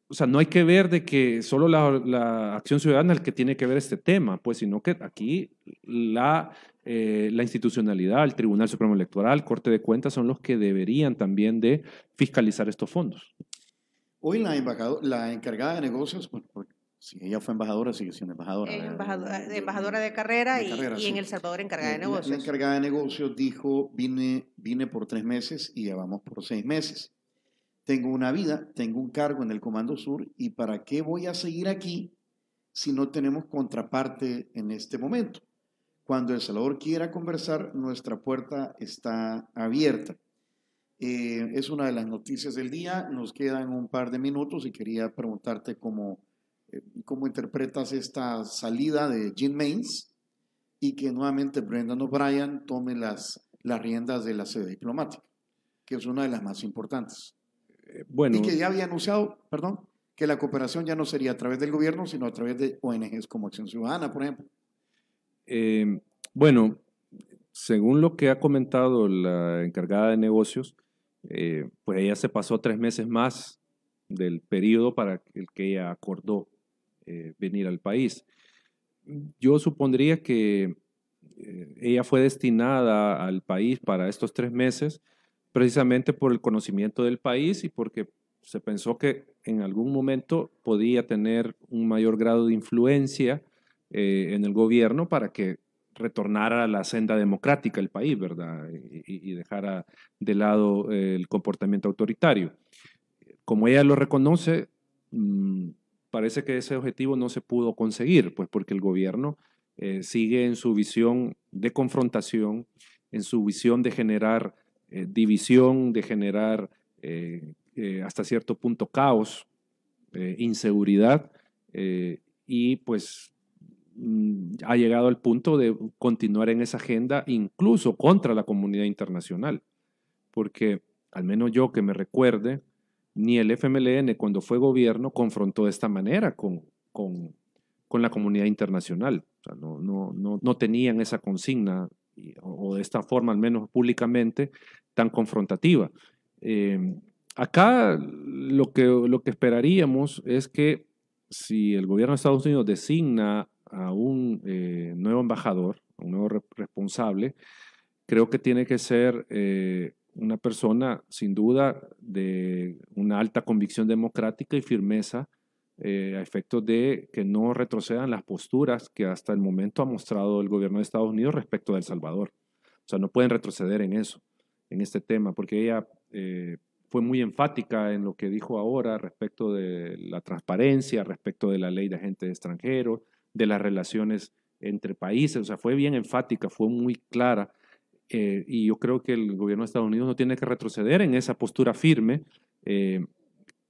o sea, no hay que ver de que solo la, acción ciudadana es el que tiene que ver este tema, pues, sino que aquí eh, la, institucionalidad, el Tribunal Supremo Electoral, Corte de Cuentas, son los que deberían también de fiscalizar estos fondos. Hoy la, la encargada de negocios, si ella fue embajadora, sigue siendo embajadora. Eh, embajadora, de, carrera, y, en El Salvador encargada de eh, negocios. encargada de negocios dijo, vine, vine por tres meses y ya vamos por seis meses. Tengo una vida, tengo un cargo en el Comando Sur y ¿para qué voy a seguir aquí si no tenemos contraparte en este momento? Cuando El Salvador quiera conversar, nuestra puerta está abierta. Eh, es una de las noticias del día. Nos quedan un par de minutos y quería preguntarte cómo eh, cómo interpretas esta salida de Jim Maines y que nuevamente Brendan O'Brien tome las, las riendas de la sede diplomática, que es una de las más importantes. Eh, bueno, y que ya había anunciado, perdón, que la cooperación ya no sería a través del gobierno, sino a través de ONGs como Acción Ciudadana, por ejemplo. Eh, bueno, según lo que ha comentado la encargada de negocios, pues ella se pasó tres meses más del periodo para el que ella acordó eh, venir al país. Yo supondría que eh, ella fue destinada al país para estos tres meses precisamente por el conocimiento del país y porque se pensó que en algún momento podía tener un mayor grado de influencia eh, en el gobierno para que retornara a la senda democrática el país, ¿verdad? Y, dejara de lado el comportamiento autoritario. Como ella lo reconoce, mm, parece que ese objetivo no se pudo conseguir, pues porque el gobierno eh, sigue en su visión de confrontación, en su visión de generar eh, división, de generar eh, hasta cierto punto caos, inseguridad, y pues mm, ha llegado al punto de continuar en esa agenda incluso contra la comunidad internacional, porque al menos yo que me recuerde, ni el FMLN cuando fue gobierno confrontó de esta manera con, la comunidad internacional. no, tenían esa consigna, o, de esta forma, al menos públicamente, tan confrontativa. Em, acá lo que, lo que esperaríamos es que si el gobierno de Estados Unidos designa a un eh, nuevo embajador, un nuevo responsable, creo que tiene que ser... Eh, una persona sin duda de una alta convicción democrática y firmeza eh, a efectos de que no retrocedan las posturas que hasta el momento ha mostrado el gobierno de Estados Unidos respecto de El Salvador. O sea, no pueden retroceder en eso, en este tema, porque ella eh, fue muy enfática en lo que dijo ahora respecto de la transparencia, respecto de la ley de agentes extranjeros, de las relaciones entre países, o sea, fue bien enfática, fue muy clara eh, y yo creo que el gobierno de Estados Unidos no tiene que retroceder en esa postura firme eh,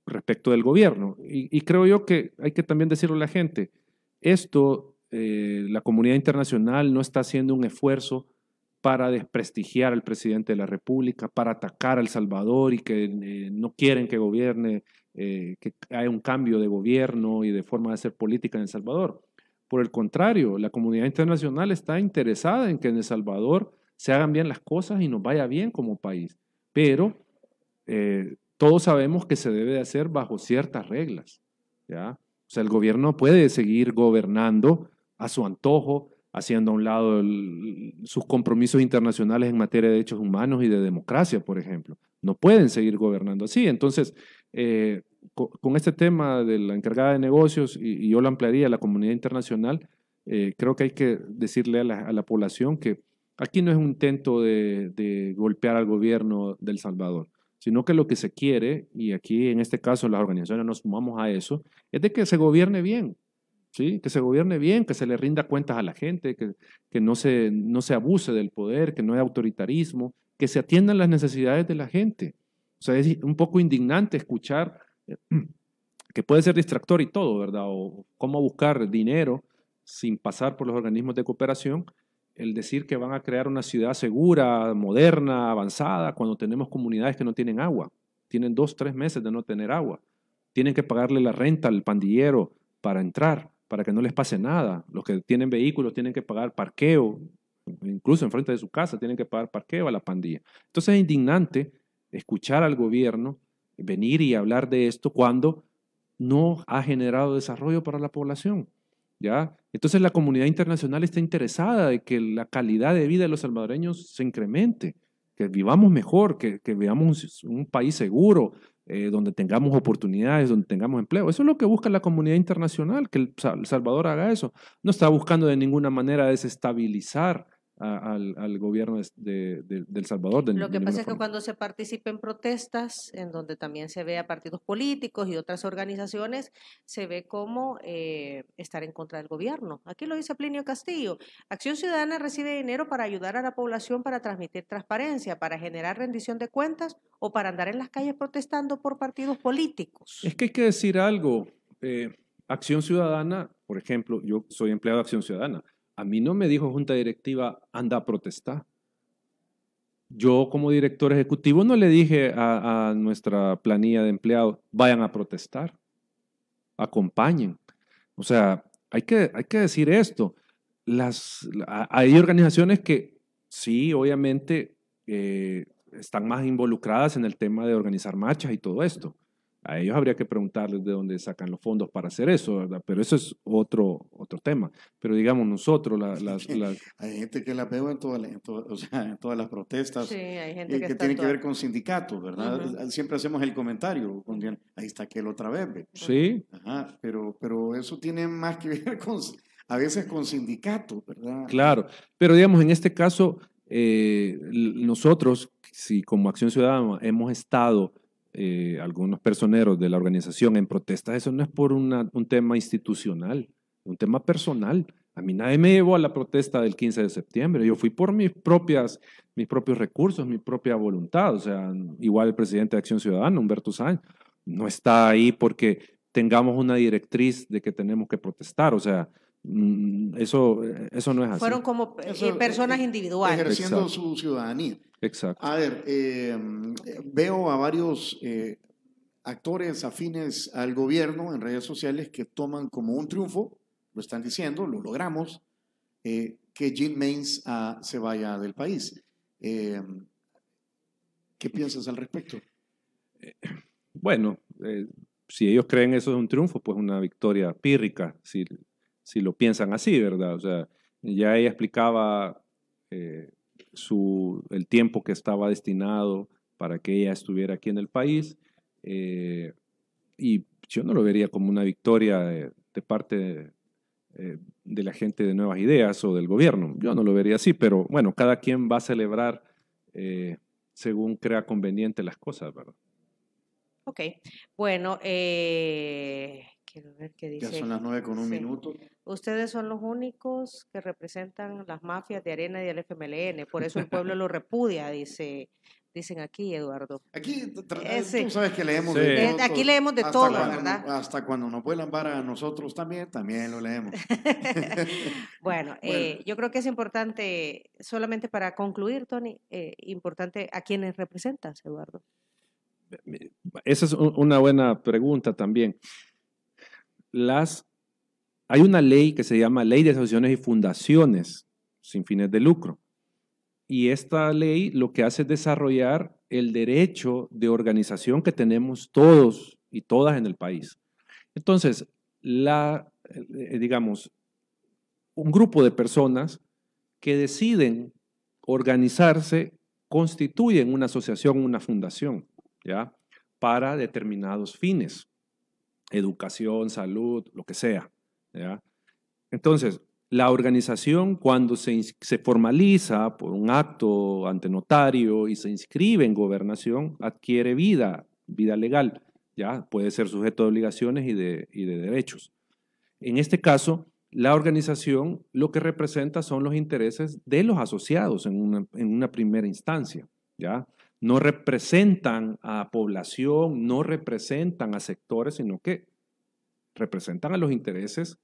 respecto del gobierno. Y, creo yo que hay que también decirle a la gente, esto, eh, la comunidad internacional no está haciendo un esfuerzo para desprestigiar al presidente de la República, para atacar a El Salvador y que no quieren que gobierne, que haya un cambio de gobierno y de forma de hacer política en El Salvador. Por el contrario, la comunidad internacional está interesada en que en El Salvador se hagan bien las cosas y nos vaya bien como país. Pero eh, todos sabemos que se debe de hacer bajo ciertas reglas. ¿ya? O sea, el gobierno puede seguir gobernando a su antojo, haciendo a un lado sus compromisos internacionales en materia de derechos humanos y de democracia, por ejemplo. No pueden seguir gobernando así. Entonces, eh, con, este tema de la encargada de negocios, y, yo lo ampliaría a la comunidad internacional, eh, creo que hay que decirle a la población que Aquí no es un intento de, golpear al gobierno del Salvador, sino que lo que se quiere, y aquí en este caso las organizaciones nos sumamos a eso, es de que se gobierne bien, ¿sí? que se gobierne bien, que se le rinda cuentas a la gente, que, no, se, no se abuse del poder, que no haya autoritarismo, que se atiendan las necesidades de la gente. O sea, es un poco indignante escuchar eh, que puede ser distractor y todo, ¿verdad? O cómo buscar dinero sin pasar por los organismos de cooperación, el decir que van a crear una ciudad segura, moderna, avanzada, cuando tenemos comunidades que no tienen agua. Tienen dos, tres meses de no tener agua. Tienen que pagarle la renta al pandillero para entrar, para que no les pase nada. Los que tienen vehículos tienen que pagar parqueo, incluso enfrente de su casa tienen que pagar parqueo a la pandilla. Entonces es indignante escuchar al gobierno venir y hablar de esto cuando no ha generado desarrollo para la población. ¿ya? Entonces la comunidad internacional está interesada de que la calidad de vida de los salvadoreños se incremente, que vivamos mejor, que, veamos un, país seguro, eh, donde tengamos oportunidades, donde tengamos empleo. Eso es lo que busca la comunidad internacional, que El Salvador haga eso. No está buscando de ninguna manera desestabilizar al, gobierno del Salvador. Lo que pasa es que cuando se participa en protestas, en donde también se ve a partidos políticos y otras organizaciones, se ve como eh, estar en contra del gobierno. Aquí lo dice Plinio Castillo. Acción Ciudadana recibe dinero para ayudar a la población para transmitir transparencia, para generar rendición de cuentas o para andar en las calles protestando por partidos políticos. Es que hay que decir algo. Eh, Acción Ciudadana, por ejemplo, yo soy empleado de Acción Ciudadana a mí no me dijo junta directiva, anda a protestar. Yo como director ejecutivo no le dije a, nuestra planilla de empleados, vayan a protestar, acompañen. O sea, hay que, hay que decir esto. Las, hay organizaciones que sí, obviamente, eh, están más involucradas en el tema de organizar marchas y todo esto. A ellos habría que preguntarles de dónde sacan los fondos para hacer eso, ¿verdad? Pero eso es otro, otro tema. Pero digamos, nosotros, las, hay gente que la pega en, todas las protestas eh, que, tiene que ver con sindicatos, ¿verdad? Ah, siempre hacemos el comentario, ahí está aquel otra vez. Sí. Ajá, pero, pero eso tiene más que ver con, a veces con sindicatos, ¿verdad? Claro, pero digamos, en este caso, eh, nosotros, si como Acción Ciudadana hemos estado eh, algunos personeros de la organización en protesta, eso no es por una, un tema institucional, un tema personal. A mí nadie me llevó a la protesta del 15 de septiembre. Yo fui por mis, propias, mis propios recursos, mi propia voluntad. O sea, igual el presidente de Acción Ciudadana, Humberto Sáenz, no está ahí porque tengamos una directriz de que tenemos que protestar. O sea, Mm, eso, eh, eso no es así. Fueron como eh, eh, personas individuales. Ejerciendo su ciudadanía. Exacto. A ver, veo a varios actores afines al gobierno en redes sociales que toman como un triunfo, lo están diciendo, lo logramos, que Jim Maynes ah, se vaya del país. ¿Qué piensas al respecto? Bueno, si ellos creen eso es un triunfo, pues una victoria pírrica. Si si lo piensan así, ¿verdad? O sea, ya ella explicaba eh, su, el tiempo que estaba destinado para que ella estuviera aquí en el país. Eh, y yo no lo vería como una victoria de, parte eh, de, la gente de Nuevas Ideas o del gobierno. Yo no lo vería así, pero bueno, cada quien va a celebrar según crea conveniente las cosas, ¿verdad? Ok, bueno, quiero ver qué dice. Ya son las nueve con un minuto. Ustedes son los únicos que representan las mafias de arena y el FMLN, por eso el pueblo lo repudia, dice dicen aquí, Eduardo. Aquí, eh, tú sabes que leemos de eh, todo. Aquí leemos de todo, ¿verdad? Hasta cuando nos vuelan para nosotros también, también lo leemos. bueno, eh, yo creo que es importante, solamente para concluir, Tony, importante a quienes representas, Eduardo. Esa es una buena pregunta también. Las hay una ley que se llama Ley de Asociaciones y Fundaciones sin fines de lucro. Y esta ley lo que hace es desarrollar el derecho de organización que tenemos todos y todas en el país. Entonces, la, eh, digamos, un grupo de personas que deciden organizarse constituyen una asociación, una fundación, ¿ya? Para determinados fines, educación, salud, lo que sea. Entonces, la organización cuando se, se, formaliza por un acto ante notario y se inscribe en gobernación, adquiere vida, vida legal, ya puede ser sujeto de obligaciones y de, y de derechos. En este caso, la organización lo que representa son los intereses de los asociados en una, en una primera instancia, ¿ya? No representan a población, no representan a sectores, sino que representan a los intereses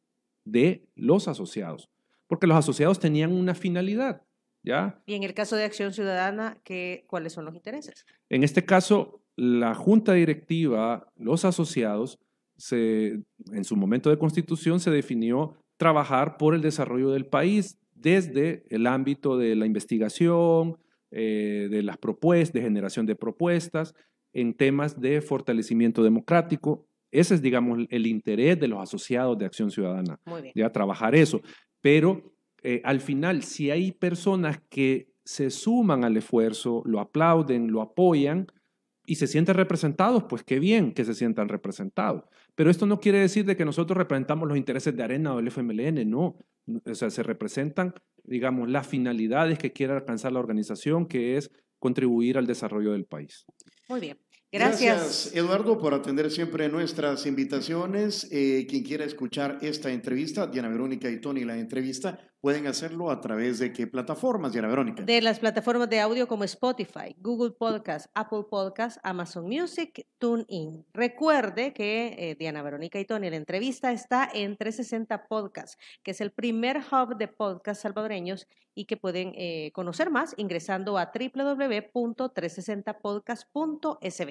de los asociados, porque los asociados tenían una finalidad. ¿ya? Y en el caso de Acción Ciudadana, ¿qué, ¿cuáles son los intereses? En este caso, la junta directiva, los asociados, se, en su momento de constitución se definió trabajar por el desarrollo del país desde el ámbito de la investigación, eh, de las propuestas, de generación de propuestas, en temas de fortalecimiento democrático, ese es, digamos, el interés de los asociados de Acción Ciudadana, de trabajar eso. Pero eh, al final, si hay personas que se suman al esfuerzo, lo aplauden, lo apoyan y se sienten representados, pues qué bien que se sientan representados. Pero esto no quiere decir de que nosotros representamos los intereses de Arena o del FMLN, no. O sea, se representan, digamos, las finalidades que quiere alcanzar la organización, que es contribuir al desarrollo del país. Muy bien. Gracias. Eduardo, por atender siempre nuestras invitaciones. Eh, quien quiera escuchar esta entrevista, Diana Verónica y Tony, la entrevista, pueden hacerlo a través de qué plataformas, Diana Verónica. De las plataformas de audio como Spotify, Google Podcast, Apple Podcast, Amazon Music, TuneIn. Recuerde que eh, Diana Verónica y Tony, la entrevista está en 360 Podcast, que es el primer hub de podcast salvadoreños y que pueden eh, conocer más ingresando a www.360podcast.sb.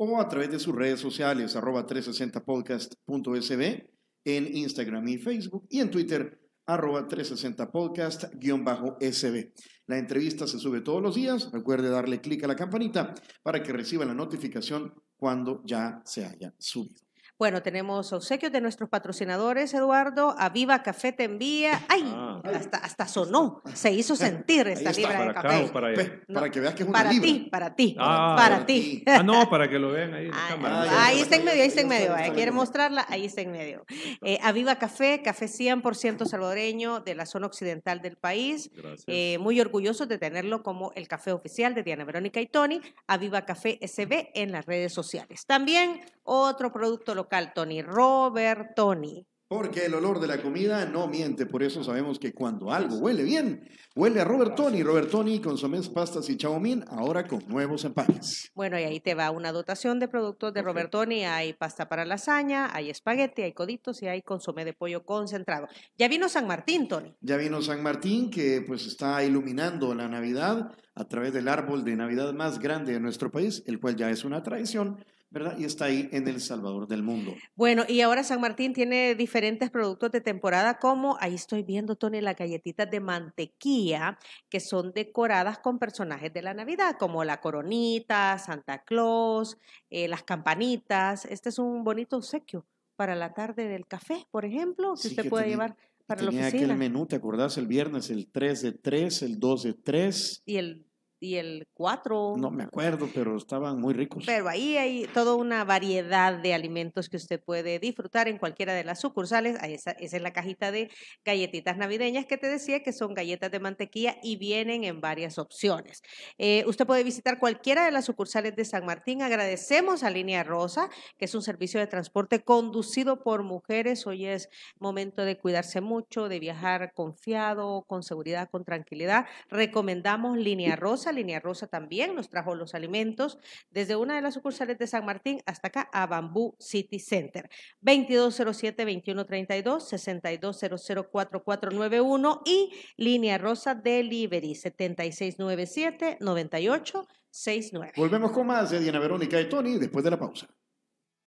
O a través de sus redes sociales, arroba 360podcast.sb, en Instagram y Facebook y en Twitter arroba 360podcast-sb. La entrevista se sube todos los días. Recuerde darle clic a la campanita para que reciba la notificación cuando ya se haya subido. Bueno, tenemos obsequios de nuestros patrocinadores, Eduardo. Aviva Café te envía. ¡Ay! Ah. hasta, sonó. Se hizo sentir esta libra de café. Pues, para, que veas que es una Para ti, para ti. Ah, para ti. Ah, no, para que lo vean ahí en cámara. Ahí, está en medio, ahí está en eh, medio. ¿Quiere mostrarla? Ahí está en medio. Aviva Café, café 100% salvadoreño de la zona occidental del país. Eh, muy orgulloso de tenerlo como el café oficial de Diana Verónica y Tony. Aviva Café SB en las redes sociales. También otro producto local Tony Robert, Tony. Porque el olor de la comida no miente, por eso sabemos que cuando algo huele bien, huele a Robert Tony, Tony Tony, consomés, pastas y chaomín, ahora con nuevos empaques. Bueno, y ahí te va una dotación de productos de Robert Tony, Hay pasta para lasaña, hay espagueti, hay coditos y hay consomé de pollo concentrado. Ya vino San Martín, Tony. Ya vino San Martín, que pues está iluminando la Navidad a través del árbol de Navidad más grande de nuestro país, el cual ya es una tradición ¿verdad? Y está ahí en El Salvador del mundo. Bueno, y ahora San Martín tiene diferentes productos de temporada, como ahí estoy viendo, Tony, la galletitas de mantequilla que son decoradas con personajes de la Navidad, como la coronita, Santa Claus, eh, las campanitas. Este es un bonito obsequio para la tarde del café, por ejemplo, si te usted puede llevar. Para la oficina. aquel menú, ¿te acordás? El viernes, el 3 de 3, el 2 de 3. Y el y el 4. No me acuerdo, pero estaban muy ricos. Pero ahí hay toda una variedad de alimentos que usted puede disfrutar en cualquiera de las sucursales. Esa, esa es la cajita de galletitas navideñas que te decía que son galletas de mantequilla y vienen en varias opciones. Eh, usted puede visitar cualquiera de las sucursales de San Martín. Agradecemos a Línea Rosa, que es un servicio de transporte conducido por mujeres. Hoy es momento de cuidarse mucho, de viajar confiado, con seguridad, con tranquilidad. Recomendamos Línea Rosa Línea Rosa también nos trajo los alimentos desde una de las sucursales de San Martín hasta acá a Bambú City Center. 2207-2132, 62004491 y Línea Rosa Delivery 7697-9869. Volvemos con más de Diana Verónica y Tony después de la pausa.